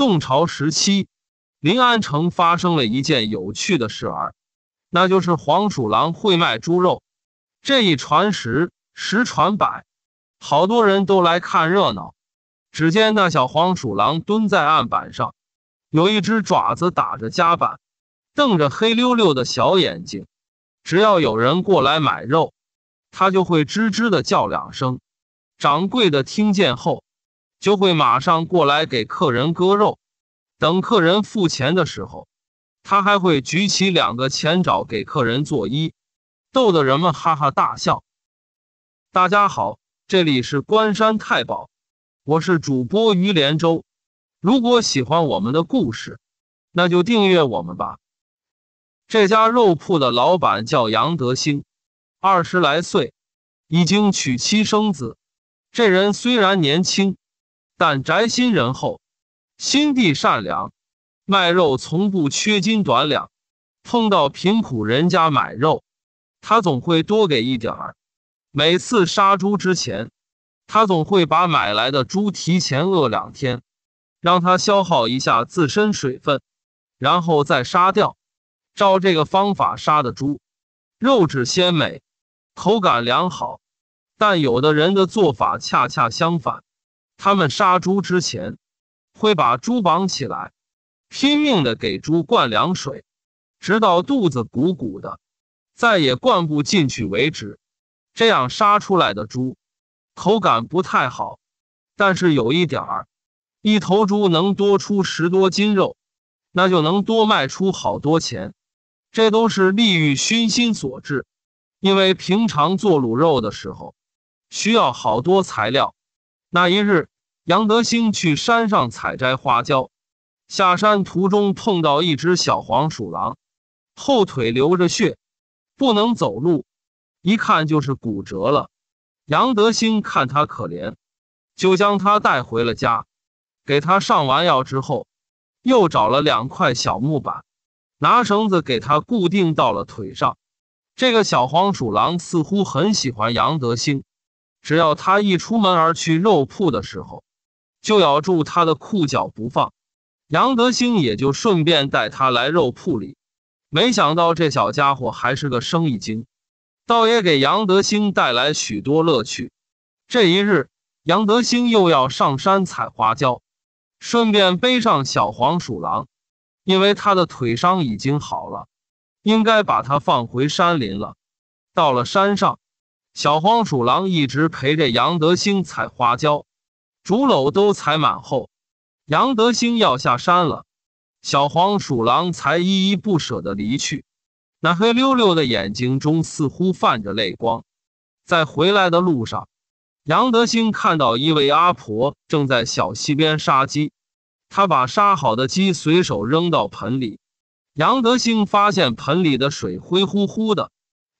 宋朝时期，临安城发生了一件有趣的事儿，那就是黄鼠狼会卖猪肉。这一传十，十传百，好多人都来看热闹。只见那小黄鼠狼蹲在案板上，有一只爪子打着夹板，瞪着黑溜溜的小眼睛。只要有人过来买肉，它就会吱吱的叫两声。掌柜的听见后。就会马上过来给客人割肉，等客人付钱的时候，他还会举起两个前爪给客人作揖，逗得人们哈哈大笑。大家好，这里是关山太保，我是主播于连州。如果喜欢我们的故事，那就订阅我们吧。这家肉铺的老板叫杨德兴，二十来岁，已经娶妻生子。这人虽然年轻。但宅心仁厚，心地善良，卖肉从不缺斤短两。碰到贫苦人家买肉，他总会多给一点儿。每次杀猪之前，他总会把买来的猪提前饿两天，让它消耗一下自身水分，然后再杀掉。照这个方法杀的猪，肉质鲜美，口感良好。但有的人的做法恰恰相反。他们杀猪之前，会把猪绑起来，拼命的给猪灌凉水，直到肚子鼓鼓的，再也灌不进去为止。这样杀出来的猪，口感不太好，但是有一点儿，一头猪能多出十多斤肉，那就能多卖出好多钱。这都是利欲熏心所致。因为平常做卤肉的时候，需要好多材料。那一日，杨德兴去山上采摘花椒，下山途中碰到一只小黄鼠狼，后腿流着血，不能走路，一看就是骨折了。杨德兴看他可怜，就将他带回了家，给他上完药之后，又找了两块小木板，拿绳子给他固定到了腿上。这个小黄鼠狼似乎很喜欢杨德兴。只要他一出门而去肉铺的时候，就咬住他的裤脚不放。杨德兴也就顺便带他来肉铺里。没想到这小家伙还是个生意精，倒也给杨德兴带来许多乐趣。这一日，杨德兴又要上山采花椒，顺便背上小黄鼠狼，因为他的腿伤已经好了，应该把它放回山林了。到了山上。小黄鼠狼一直陪着杨德兴采花椒，竹篓都采满后，杨德兴要下山了，小黄鼠狼才依依不舍的离去。那黑溜溜的眼睛中似乎泛着泪光。在回来的路上，杨德兴看到一位阿婆正在小溪边杀鸡，他把杀好的鸡随手扔到盆里。杨德兴发现盆里的水灰乎乎的，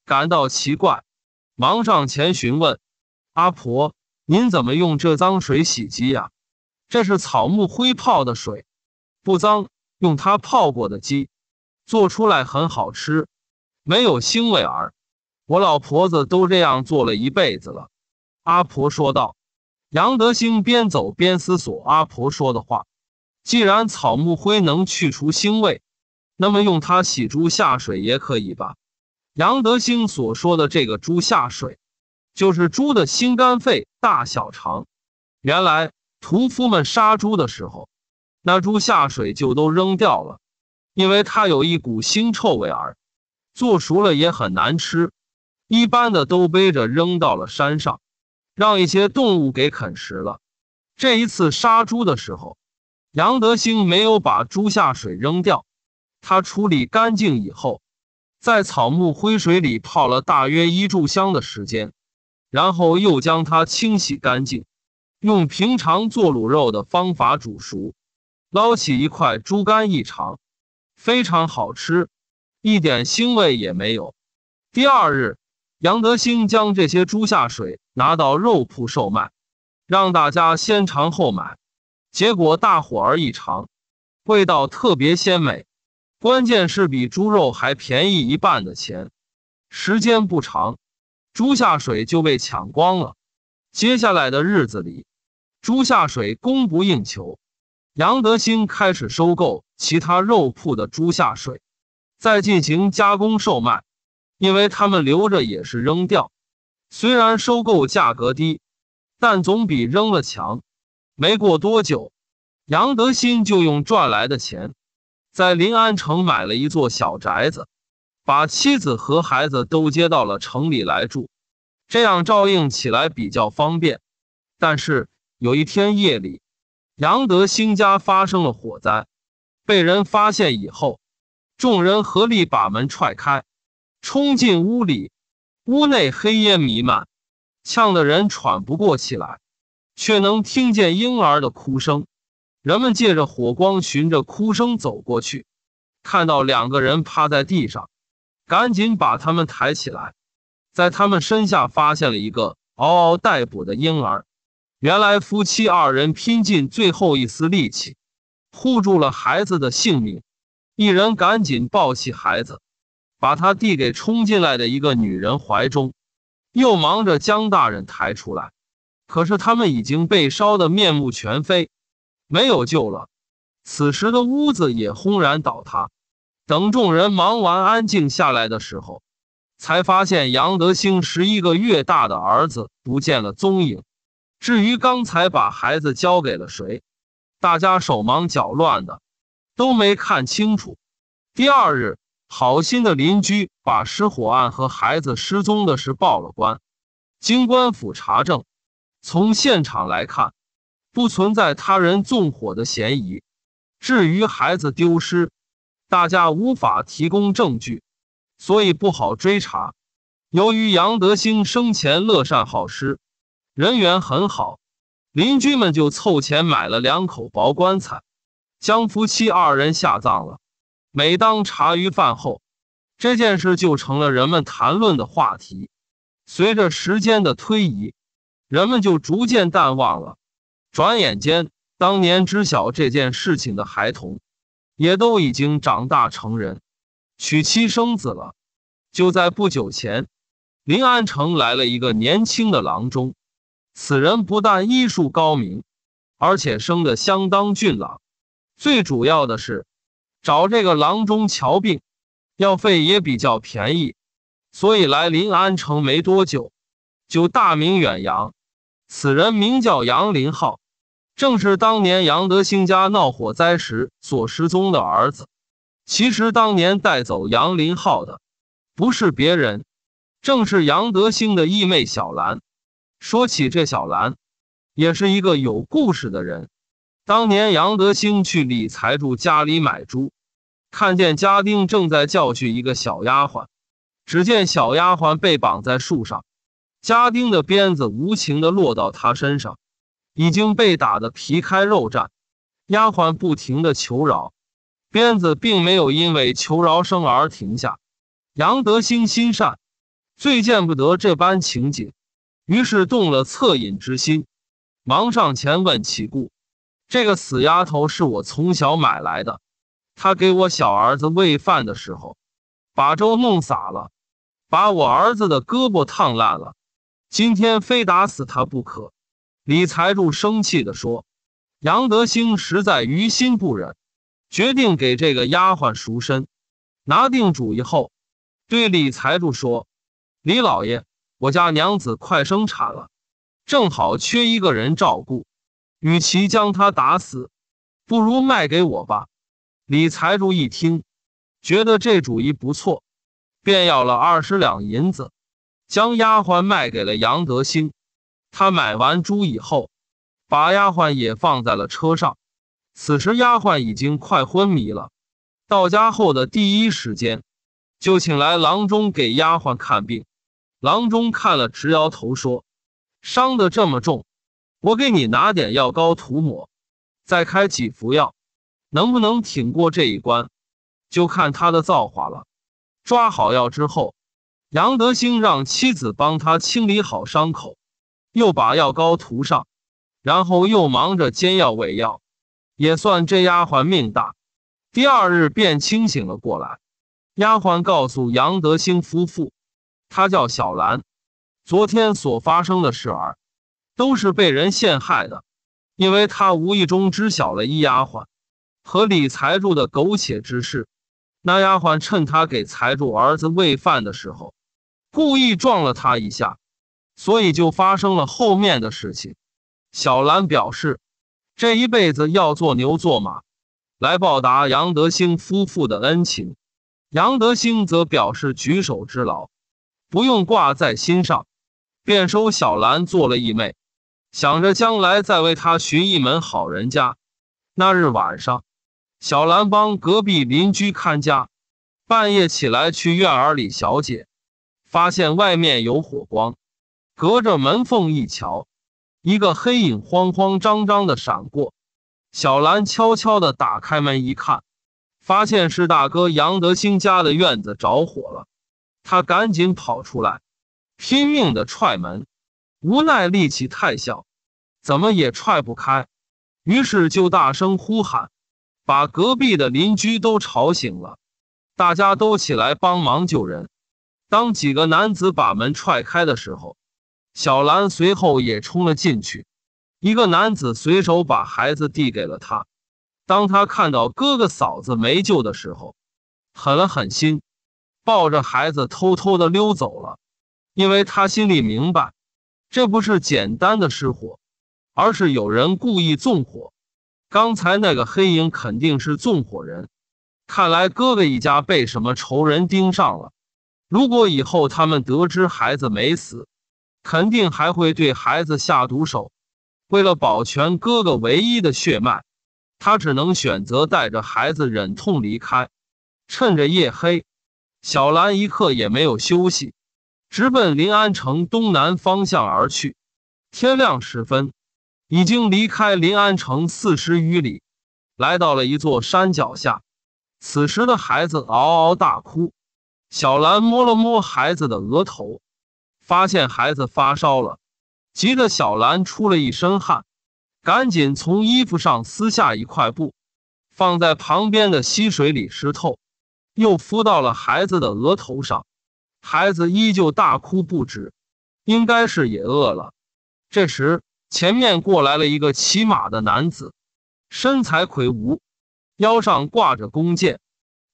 感到奇怪。忙上前询问：“阿婆，您怎么用这脏水洗鸡呀？这是草木灰泡的水，不脏。用它泡过的鸡，做出来很好吃，没有腥味儿。我老婆子都这样做了一辈子了。”阿婆说道。杨德兴边走边思索阿婆说的话：“既然草木灰能去除腥味，那么用它洗猪下水也可以吧？”杨德兴所说的这个猪下水，就是猪的心、肝、肺、大小肠。原来屠夫们杀猪的时候，那猪下水就都扔掉了，因为它有一股腥臭味儿，做熟了也很难吃，一般的都背着扔到了山上，让一些动物给啃食了。这一次杀猪的时候，杨德兴没有把猪下水扔掉，他处理干净以后。在草木灰水里泡了大约一炷香的时间，然后又将它清洗干净，用平常做卤肉的方法煮熟，捞起一块猪肝一尝，非常好吃，一点腥味也没有。第二日，杨德兴将这些猪下水拿到肉铺售卖，让大家先尝后买，结果大伙儿一尝，味道特别鲜美。关键是比猪肉还便宜一半的钱，时间不长，猪下水就被抢光了。接下来的日子里，猪下水供不应求，杨德兴开始收购其他肉铺的猪下水，再进行加工售卖，因为他们留着也是扔掉。虽然收购价格低，但总比扔了强。没过多久，杨德兴就用赚来的钱。在临安城买了一座小宅子，把妻子和孩子都接到了城里来住，这样照应起来比较方便。但是有一天夜里，杨德兴家发生了火灾，被人发现以后，众人合力把门踹开，冲进屋里，屋内黑烟弥漫，呛得人喘不过气来，却能听见婴儿的哭声。人们借着火光，循着哭声走过去，看到两个人趴在地上，赶紧把他们抬起来，在他们身下发现了一个嗷嗷待哺的婴儿。原来夫妻二人拼尽最后一丝力气，护住了孩子的性命。一人赶紧抱起孩子，把他递给冲进来的一个女人怀中，又忙着将大人抬出来。可是他们已经被烧得面目全非。没有救了，此时的屋子也轰然倒塌。等众人忙完、安静下来的时候，才发现杨德兴十一个月大的儿子不见了踪影。至于刚才把孩子交给了谁，大家手忙脚乱的，都没看清楚。第二日，好心的邻居把失火案和孩子失踪的事报了官。经官府查证，从现场来看。不存在他人纵火的嫌疑。至于孩子丢失，大家无法提供证据，所以不好追查。由于杨德兴生前乐善好施，人缘很好，邻居们就凑钱买了两口薄棺材，将夫妻二人下葬了。每当茶余饭后，这件事就成了人们谈论的话题。随着时间的推移，人们就逐渐淡忘了。转眼间，当年知晓这件事情的孩童，也都已经长大成人，娶妻生子了。就在不久前，临安城来了一个年轻的郎中，此人不但医术高明，而且生得相当俊朗。最主要的是，找这个郎中瞧病，药费也比较便宜，所以来临安城没多久，就大名远扬。此人名叫杨林浩。正是当年杨德兴家闹火灾时所失踪的儿子。其实当年带走杨林浩的，不是别人，正是杨德兴的义妹小兰。说起这小兰，也是一个有故事的人。当年杨德兴去李财主家里买猪，看见家丁正在教训一个小丫鬟，只见小丫鬟被绑在树上，家丁的鞭子无情地落到他身上。已经被打得皮开肉绽，丫鬟不停地求饶，鞭子并没有因为求饶声而停下。杨德兴心善，最见不得这般情景，于是动了恻隐之心，忙上前问起故：“这个死丫头是我从小买来的，她给我小儿子喂饭的时候，把粥弄洒了，把我儿子的胳膊烫烂了，今天非打死她不可。”李财主生气地说：“杨德兴实在于心不忍，决定给这个丫鬟赎身。拿定主意后，对李财主说：‘李老爷，我家娘子快生产了，正好缺一个人照顾。与其将她打死，不如卖给我吧。’李财主一听，觉得这主意不错，便要了二十两银子，将丫鬟卖给了杨德兴。”他买完猪以后，把丫鬟也放在了车上。此时丫鬟已经快昏迷了。到家后的第一时间，就请来郎中给丫鬟看病。郎中看了直摇头，说：“伤得这么重，我给你拿点药膏涂抹，再开几服药，能不能挺过这一关，就看他的造化了。”抓好药之后，杨德兴让妻子帮他清理好伤口。又把药膏涂上，然后又忙着煎药喂药，也算这丫鬟命大。第二日便清醒了过来。丫鬟告诉杨德兴夫妇，她叫小兰，昨天所发生的事儿都是被人陷害的，因为她无意中知晓了一丫鬟和李财主的苟且之事。那丫鬟趁她给财主儿子喂饭的时候，故意撞了她一下。所以就发生了后面的事情。小兰表示，这一辈子要做牛做马，来报答杨德兴夫妇的恩情。杨德兴则表示举手之劳，不用挂在心上，便收小兰做了义妹，想着将来再为她寻一门好人家。那日晚上，小兰帮隔壁邻居看家，半夜起来去院儿里小解，发现外面有火光。隔着门缝一瞧，一个黑影慌慌张张的闪过。小兰悄悄的打开门一看，发现是大哥杨德兴家的院子着火了。他赶紧跑出来，拼命的踹门，无奈力气太小，怎么也踹不开。于是就大声呼喊，把隔壁的邻居都吵醒了。大家都起来帮忙救人。当几个男子把门踹开的时候，小兰随后也冲了进去，一个男子随手把孩子递给了他。当他看到哥哥嫂子没救的时候，狠了狠心，抱着孩子偷偷的溜走了。因为他心里明白，这不是简单的失火，而是有人故意纵火。刚才那个黑影肯定是纵火人。看来哥哥一家被什么仇人盯上了。如果以后他们得知孩子没死，肯定还会对孩子下毒手，为了保全哥哥唯一的血脉，他只能选择带着孩子忍痛离开。趁着夜黑，小兰一刻也没有休息，直奔临安城东南方向而去。天亮时分，已经离开临安城四十余里，来到了一座山脚下。此时的孩子嗷嗷大哭，小兰摸了摸孩子的额头。发现孩子发烧了，急得小兰出了一身汗，赶紧从衣服上撕下一块布，放在旁边的溪水里湿透，又敷到了孩子的额头上。孩子依旧大哭不止，应该是也饿了。这时，前面过来了一个骑马的男子，身材魁梧，腰上挂着弓箭，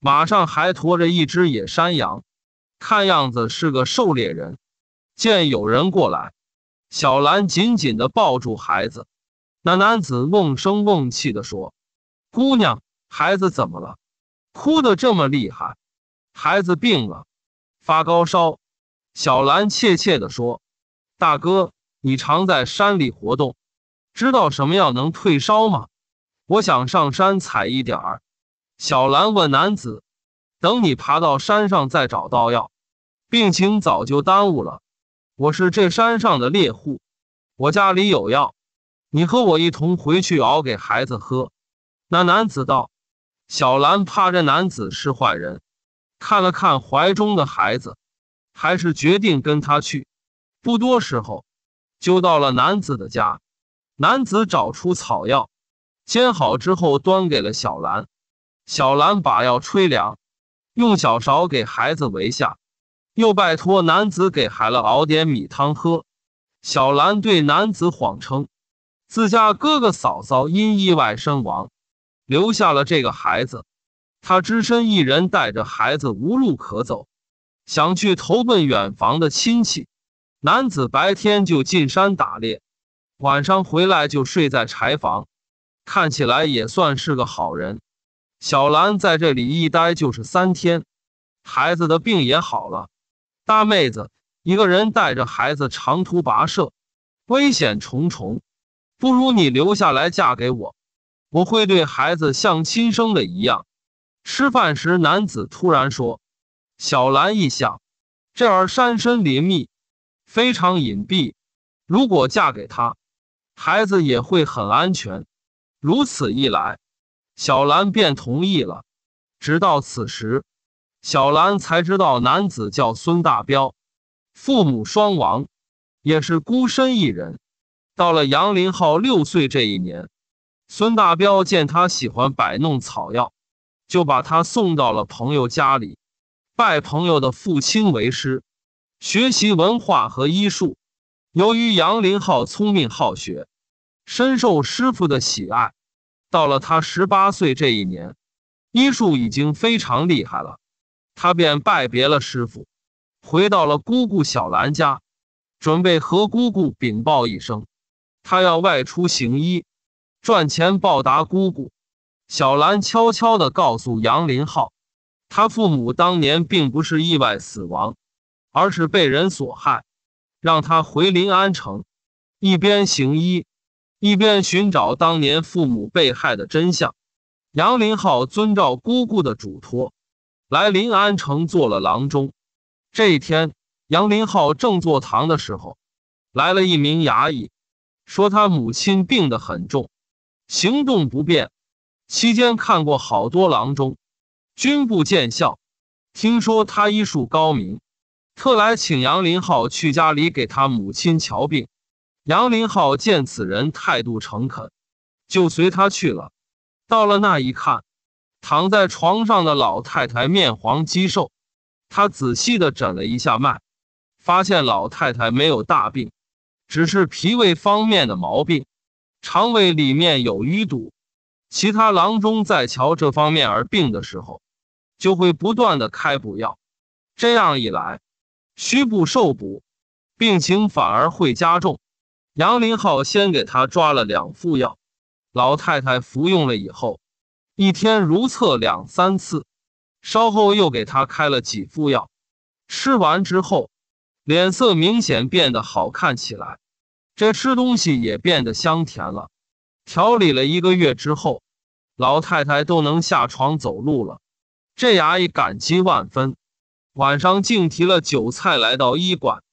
马上还驮着一只野山羊，看样子是个狩猎人。见有人过来，小兰紧紧的抱住孩子。那男子瓮声瓮气的说：“姑娘，孩子怎么了？哭得这么厉害。”“孩子病了，发高烧。”小兰怯怯的说：“大哥，你常在山里活动，知道什么药能退烧吗？我想上山采一点儿。”小兰问男子：“等你爬到山上再找到药，病情早就耽误了。”我是这山上的猎户，我家里有药，你和我一同回去熬给孩子喝。那男子道：“小兰怕这男子是坏人，看了看怀中的孩子，还是决定跟他去。不多时候，就到了男子的家。男子找出草药，煎好之后端给了小兰。小兰把药吹凉，用小勺给孩子喂下。”又拜托男子给孩子熬点米汤喝。小兰对男子谎称，自家哥哥嫂嫂因意外身亡，留下了这个孩子，她只身一人带着孩子无路可走，想去投奔远房的亲戚。男子白天就进山打猎，晚上回来就睡在柴房，看起来也算是个好人。小兰在这里一待就是三天，孩子的病也好了。大妹子，一个人带着孩子长途跋涉，危险重重，不如你留下来嫁给我，我会对孩子像亲生的一样。吃饭时，男子突然说：“小兰一想，这儿山深林密，非常隐蔽，如果嫁给他，孩子也会很安全。如此一来，小兰便同意了。直到此时。”小兰才知道男子叫孙大彪，父母双亡，也是孤身一人。到了杨林浩六岁这一年，孙大彪见他喜欢摆弄草药，就把他送到了朋友家里，拜朋友的父亲为师，学习文化和医术。由于杨林浩聪明好学，深受师傅的喜爱。到了他十八岁这一年，医术已经非常厉害了。他便拜别了师傅，回到了姑姑小兰家，准备和姑姑禀报一声，他要外出行医，赚钱报答姑姑。小兰悄悄地告诉杨林浩，他父母当年并不是意外死亡，而是被人所害，让他回临安城，一边行医，一边寻找当年父母被害的真相。杨林浩遵照姑姑的嘱托。来临安城做了郎中。这一天，杨林浩正坐堂的时候，来了一名衙役，说他母亲病得很重，行动不便，期间看过好多郎中，均不见效。听说他医术高明，特来请杨林浩去家里给他母亲瞧病。杨林浩见此人态度诚恳，就随他去了。到了那一看。躺在床上的老太太面黄肌瘦，他仔细的诊了一下脉，发现老太太没有大病，只是脾胃方面的毛病，肠胃里面有淤堵。其他郎中在瞧这方面儿病的时候，就会不断的开补药，这样一来，虚不受补，病情反而会加重。杨林浩先给他抓了两副药，老太太服用了以后。一天如厕两三次，稍后又给他开了几副药，吃完之后，脸色明显变得好看起来，这吃东西也变得香甜了。调理了一个月之后，老太太都能下床走路了，这牙医感激万分，晚上竟提了酒菜来到医馆，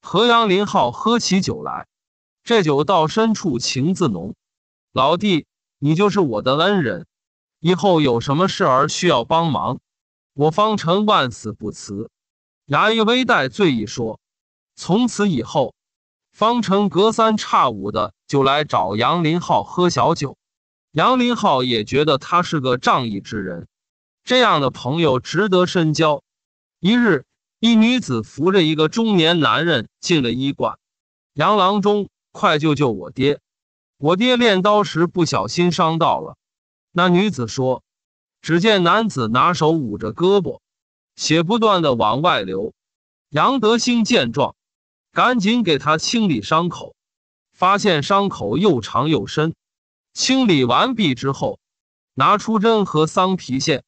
和杨林浩喝起酒来。这酒到深处情自浓，老弟，你就是我的恩人。以后有什么事儿需要帮忙，我方辰万死不辞。衙役微带醉意说：“从此以后，方辰隔三差五的就来找杨林浩喝小酒。”杨林浩也觉得他是个仗义之人，这样的朋友值得深交。一日，一女子扶着一个中年男人进了医馆：“杨郎中，快救救我爹！我爹练刀时不小心伤到了。”那女子说：“只见男子拿手捂着胳膊，血不断的往外流。”杨德兴见状，赶紧给他清理伤口，发现伤口又长又深。清理完毕之后，拿出针和桑皮线，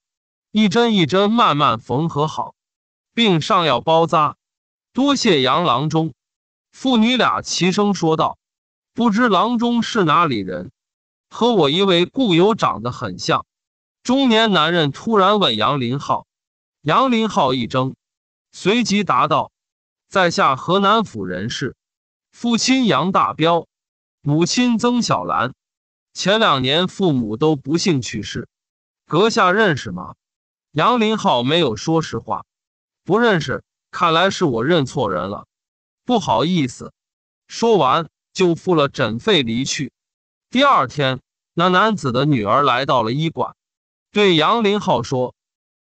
一针一针慢慢缝合好，并上药包扎。多谢杨郎中！父女俩齐声说道：“不知郎中是哪里人？”和我一位故友长得很像，中年男人突然问杨林浩，杨林浩一怔，随即答道：“在下河南府人士，父亲杨大彪，母亲曾小兰，前两年父母都不幸去世，阁下认识吗？”杨林浩没有说实话，不认识，看来是我认错人了，不好意思。说完就付了诊费离去。第二天，那男子的女儿来到了医馆，对杨林浩说：“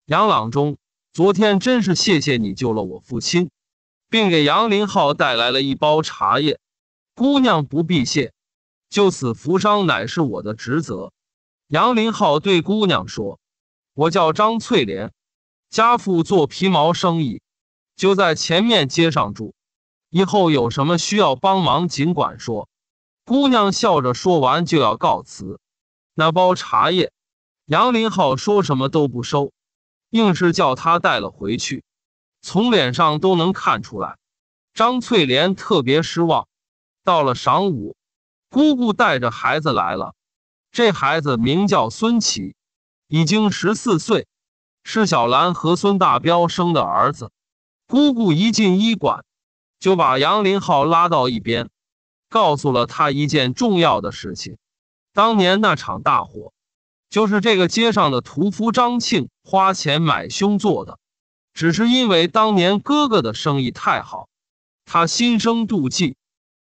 杨郎中，昨天真是谢谢你救了我父亲，并给杨林浩带来了一包茶叶。”姑娘不必谢，救死扶伤乃是我的职责。杨林浩对姑娘说：“我叫张翠莲，家父做皮毛生意，就在前面街上住。以后有什么需要帮忙，尽管说。”姑娘笑着说完，就要告辞。那包茶叶，杨林浩说什么都不收，硬是叫他带了回去。从脸上都能看出来，张翠莲特别失望。到了晌午，姑姑带着孩子来了。这孩子名叫孙启，已经十四岁，是小兰和孙大彪生的儿子。姑姑一进医馆，就把杨林浩拉到一边。告诉了他一件重要的事情：当年那场大火，就是这个街上的屠夫张庆花钱买凶做的。只是因为当年哥哥的生意太好，他心生妒忌。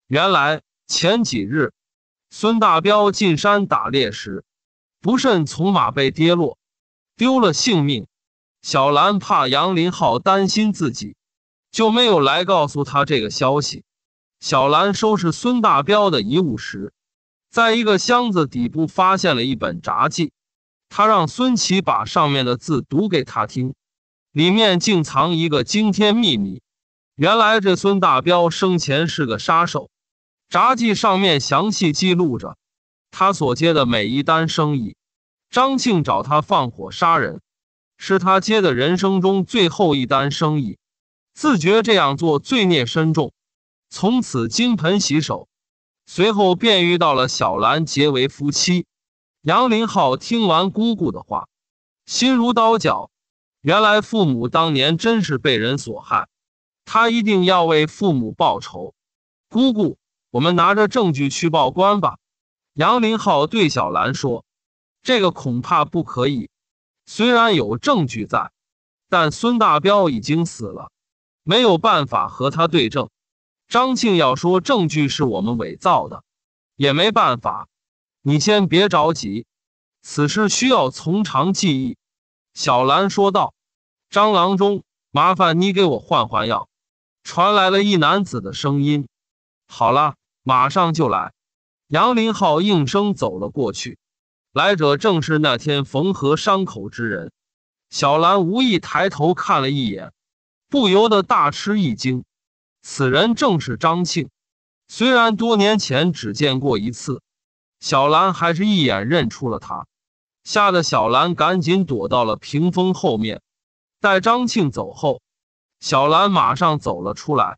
原来前几日，孙大彪进山打猎时，不慎从马背跌落，丢了性命。小兰怕杨林浩担心自己，就没有来告诉他这个消息。小兰收拾孙大彪的遗物时，在一个箱子底部发现了一本札记，他让孙琦把上面的字读给他听，里面竟藏一个惊天秘密。原来这孙大彪生前是个杀手，札记上面详细记录着他所接的每一单生意。张庆找他放火杀人，是他接的人生中最后一单生意，自觉这样做罪孽深重。从此金盆洗手，随后便遇到了小兰，结为夫妻。杨林浩听完姑姑的话，心如刀绞。原来父母当年真是被人所害，他一定要为父母报仇。姑姑，我们拿着证据去报官吧。杨林浩对小兰说：“这个恐怕不可以，虽然有证据在，但孙大彪已经死了，没有办法和他对证。”张庆要说证据是我们伪造的，也没办法。你先别着急，此事需要从长计议。”小兰说道。“张郎中，麻烦你给我换换药。”传来了一男子的声音。“好了，马上就来。”杨林浩应声走了过去。来者正是那天缝合伤口之人。小兰无意抬头看了一眼，不由得大吃一惊。此人正是张庆，虽然多年前只见过一次，小兰还是一眼认出了他，吓得小兰赶紧躲到了屏风后面。待张庆走后，小兰马上走了出来，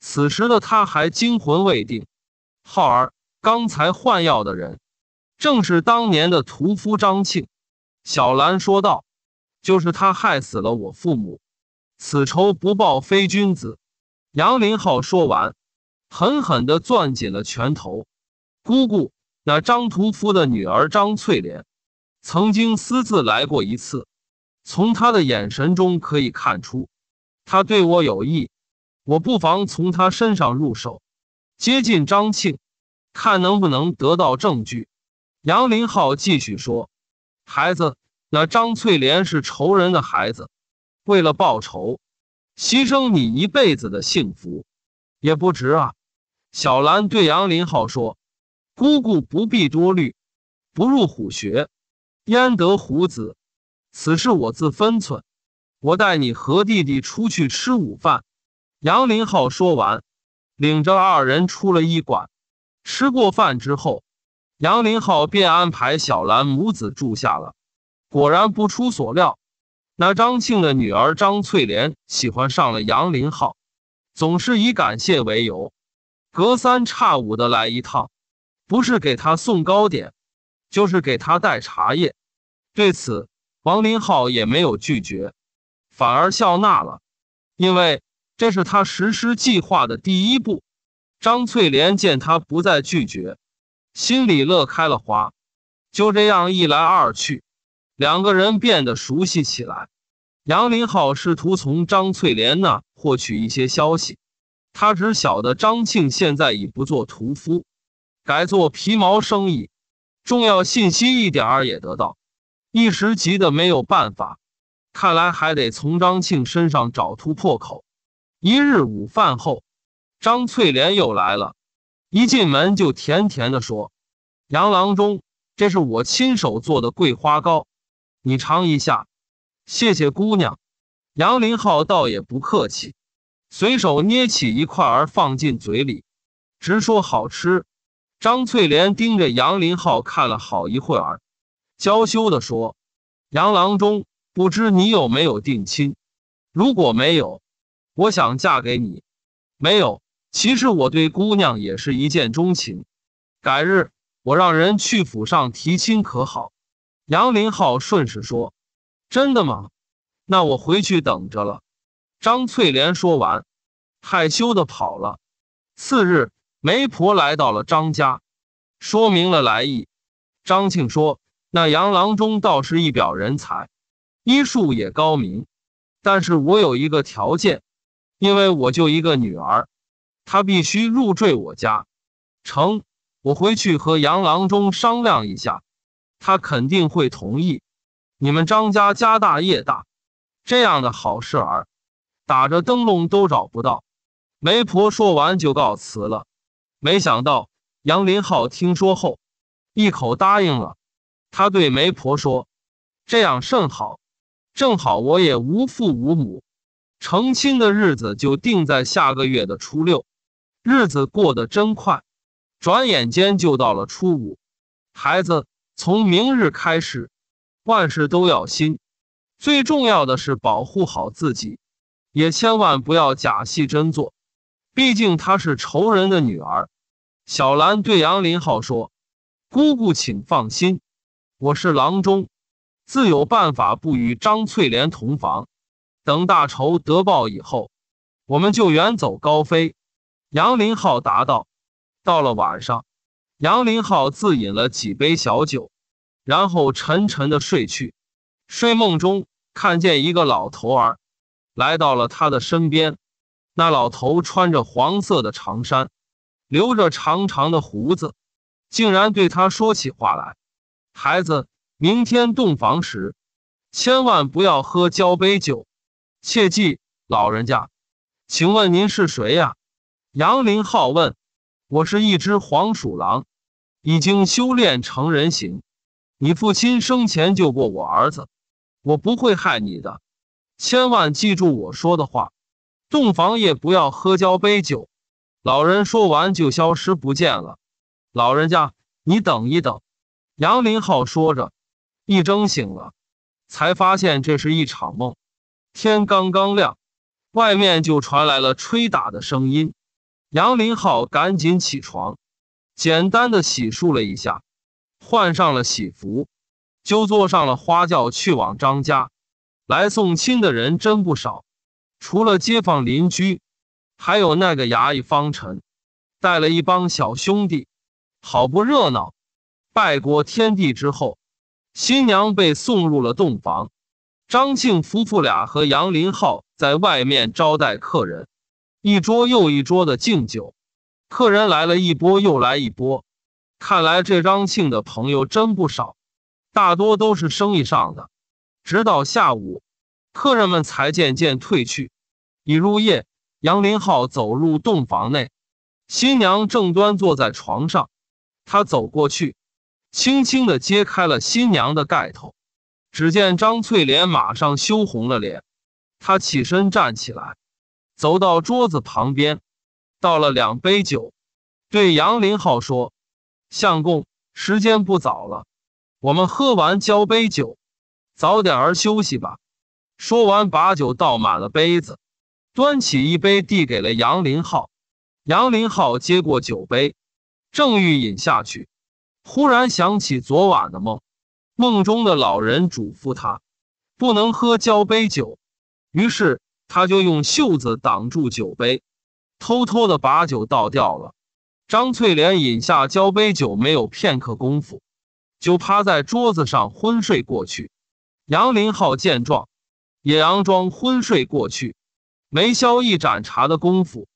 此时的他还惊魂未定。浩儿，刚才换药的人正是当年的屠夫张庆，小兰说道：“就是他害死了我父母，此仇不报非君子。”杨林浩说完，狠狠地攥紧了拳头。姑姑，那张屠夫的女儿张翠莲，曾经私自来过一次。从她的眼神中可以看出，他对我有意。我不妨从他身上入手，接近张庆，看能不能得到证据。杨林浩继续说：“孩子，那张翠莲是仇人的孩子，为了报仇。”牺牲你一辈子的幸福，也不值啊！小兰对杨林浩说：“姑姑不必多虑，不入虎穴，焉得虎子？此事我自分寸。我带你和弟弟出去吃午饭。”杨林浩说完，领着二人出了医馆。吃过饭之后，杨林浩便安排小兰母子住下了。果然不出所料。那张庆的女儿张翠莲喜欢上了杨林浩，总是以感谢为由，隔三差五的来一趟，不是给他送糕点，就是给他带茶叶。对此，王林浩也没有拒绝，反而笑纳了，因为这是他实施计划的第一步。张翠莲见他不再拒绝，心里乐开了花。就这样一来二去。两个人变得熟悉起来。杨林浩试图从张翠莲那获取一些消息，他只晓得张庆现在已不做屠夫，改做皮毛生意，重要信息一点儿也得到。一时急得没有办法，看来还得从张庆身上找突破口。一日午饭后，张翠莲又来了，一进门就甜甜的说：“杨郎中，这是我亲手做的桂花糕。”你尝一下，谢谢姑娘。杨林浩倒也不客气，随手捏起一块儿放进嘴里，直说好吃。张翠莲盯着杨林浩看了好一会儿，娇羞地说：“杨郎中，不知你有没有定亲？如果没有，我想嫁给你。没有，其实我对姑娘也是一见钟情。改日我让人去府上提亲，可好？”杨林浩顺势说：“真的吗？那我回去等着了。”张翠莲说完，害羞的跑了。次日，媒婆来到了张家，说明了来意。张庆说：“那杨郎中倒是一表人才，医术也高明，但是我有一个条件，因为我就一个女儿，她必须入赘我家。成，我回去和杨郎中商量一下。”他肯定会同意，你们张家家大业大，这样的好事儿，打着灯笼都找不到。媒婆说完就告辞了。没想到杨林浩听说后，一口答应了。他对媒婆说：“这样甚好，正好我也无父无母，成亲的日子就定在下个月的初六。”日子过得真快，转眼间就到了初五。孩子。从明日开始，万事都要心。最重要的是保护好自己，也千万不要假戏真做。毕竟她是仇人的女儿。小兰对杨林浩说：“姑姑，请放心，我是郎中，自有办法不与张翠莲同房。等大仇得报以后，我们就远走高飞。”杨林浩答道：“到了晚上。”杨林浩自饮了几杯小酒，然后沉沉的睡去。睡梦中看见一个老头儿来到了他的身边，那老头穿着黄色的长衫，留着长长的胡子，竟然对他说起话来：“孩子，明天洞房时，千万不要喝交杯酒，切记。”老人家，请问您是谁呀？”杨林浩问，“我是一只黄鼠狼。”已经修炼成人形，你父亲生前救过我儿子，我不会害你的，千万记住我说的话，洞房夜不要喝交杯酒。老人说完就消失不见了。老人家，你等一等。杨林浩说着，一睁醒了，才发现这是一场梦。天刚刚亮，外面就传来了吹打的声音。杨林浩赶紧起床。简单的洗漱了一下，换上了喜服，就坐上了花轿去往张家。来送亲的人真不少，除了街坊邻居，还有那个衙役方辰，带了一帮小兄弟，好不热闹。拜过天地之后，新娘被送入了洞房。张庆夫妇俩和杨林浩在外面招待客人，一桌又一桌的敬酒。客人来了一波又来一波，看来这张庆的朋友真不少，大多都是生意上的。直到下午，客人们才渐渐退去。已入夜，杨林浩走入洞房内，新娘正端坐在床上。他走过去，轻轻的揭开了新娘的盖头，只见张翠莲马上羞红了脸。她起身站起来，走到桌子旁边。倒了两杯酒，对杨林浩说：“相公，时间不早了，我们喝完交杯酒，早点儿休息吧。”说完，把酒倒满了杯子，端起一杯递给了杨林浩。杨林浩接过酒杯，正欲饮下去，忽然想起昨晚的梦，梦中的老人嘱咐他不能喝交杯酒，于是他就用袖子挡住酒杯。偷偷的把酒倒掉了，张翠莲饮下交杯酒，没有片刻功夫，就趴在桌子上昏睡过去。杨林浩见状，也佯装昏睡过去。没消一盏茶的功夫，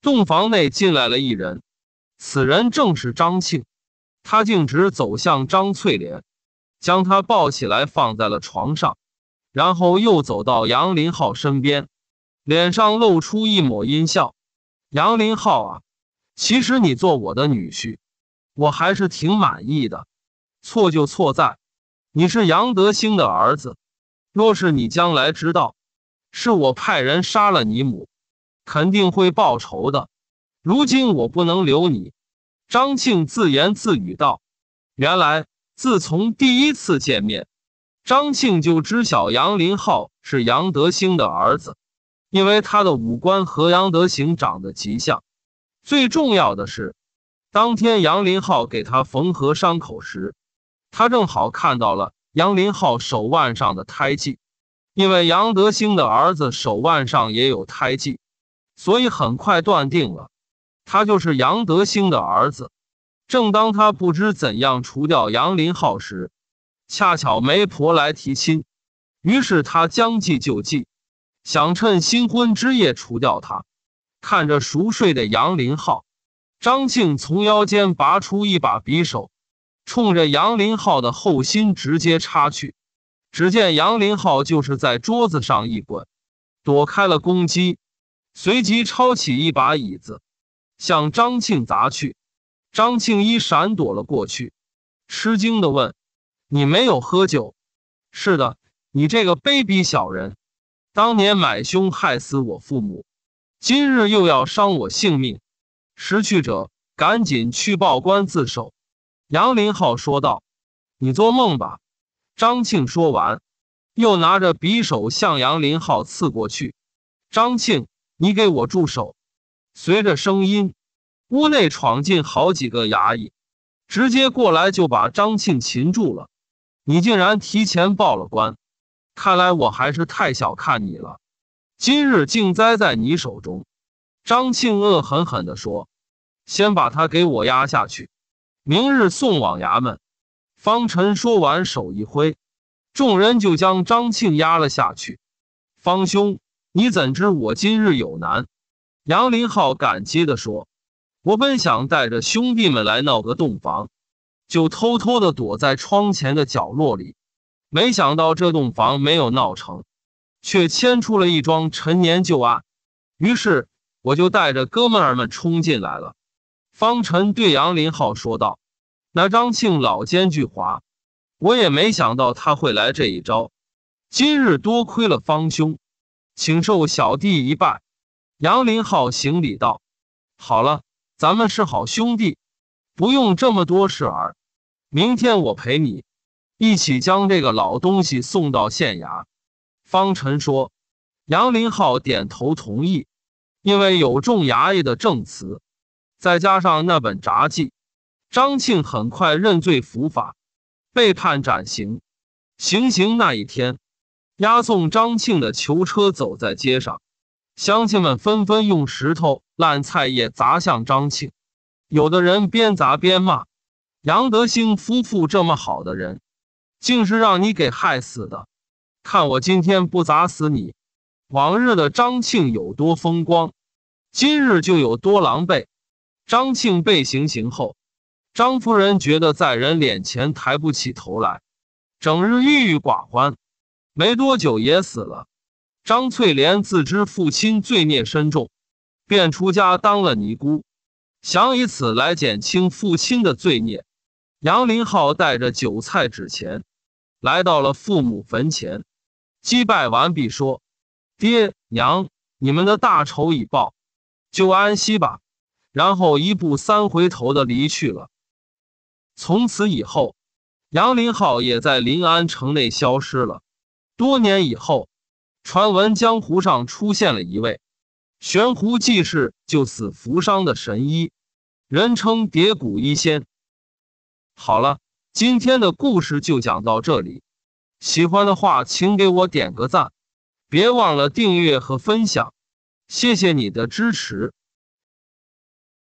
洞房内进来了一人，此人正是张庆。他径直走向张翠莲，将她抱起来放在了床上，然后又走到杨林浩身边，脸上露出一抹阴笑。杨林浩啊，其实你做我的女婿，我还是挺满意的。错就错在你是杨德兴的儿子。若是你将来知道是我派人杀了你母，肯定会报仇的。如今我不能留你。”张庆自言自语道，“原来自从第一次见面，张庆就知晓杨林浩是杨德兴的儿子。”因为他的五官和杨德行长得极像，最重要的是，当天杨林浩给他缝合伤口时，他正好看到了杨林浩手腕上的胎记，因为杨德兴的儿子手腕上也有胎记，所以很快断定了他就是杨德兴的儿子。正当他不知怎样除掉杨林浩时，恰巧媒婆来提亲，于是他将计就计。想趁新婚之夜除掉他，看着熟睡的杨林浩，张庆从腰间拔出一把匕首，冲着杨林浩的后心直接插去。只见杨林浩就是在桌子上一滚，躲开了攻击，随即抄起一把椅子，向张庆砸去。张庆一闪躲了过去，吃惊地问：“你没有喝酒？”“是的。”“你这个卑鄙小人！”当年买凶害死我父母，今日又要伤我性命，识趣者赶紧去报官自首。”杨林浩说道，“你做梦吧！”张庆说完，又拿着匕首向杨林浩刺过去。“张庆，你给我住手！”随着声音，屋内闯进好几个衙役，直接过来就把张庆擒住了。你竟然提前报了官！看来我还是太小看你了，今日竟栽在你手中。”张庆恶狠狠的说，“先把他给我押下去，明日送往衙门。”方辰说完，手一挥，众人就将张庆压了下去。“方兄，你怎知我今日有难？”杨林浩感激的说，“我本想带着兄弟们来闹个洞房，就偷偷的躲在窗前的角落里。”没想到这栋房没有闹成，却牵出了一桩陈年旧案。于是我就带着哥们儿们冲进来了。方辰对杨林浩说道：“那张庆老奸巨猾，我也没想到他会来这一招。今日多亏了方兄，请受小弟一拜。”杨林浩行礼道：“好了，咱们是好兄弟，不用这么多事儿。明天我陪你。”一起将这个老东西送到县衙。方辰说：“杨林浩点头同意，因为有众衙役的证词，再加上那本札记，张庆很快认罪伏法，被判斩刑。行刑那一天，押送张庆的囚车走在街上，乡亲们纷纷用石头、烂菜叶砸向张庆，有的人边砸边骂：‘杨德兴夫妇这么好的人。’”竟是让你给害死的！看我今天不砸死你！往日的张庆有多风光，今日就有多狼狈。张庆被行刑后，张夫人觉得在人脸前抬不起头来，整日郁郁寡欢，没多久也死了。张翠莲自知父亲罪孽深重，便出家当了尼姑，想以此来减轻父亲的罪孽。杨林浩带着韭菜纸钱，来到了父母坟前，祭拜完毕，说：“爹娘，你们的大仇已报，就安息吧。”然后一步三回头的离去了。从此以后，杨林浩也在临安城内消失了。多年以后，传闻江湖上出现了一位悬壶济世、救死扶伤的神医，人称“蝶谷医仙”。好了，今天的故事就讲到这里。喜欢的话，请给我点个赞，别忘了订阅和分享，谢谢你的支持。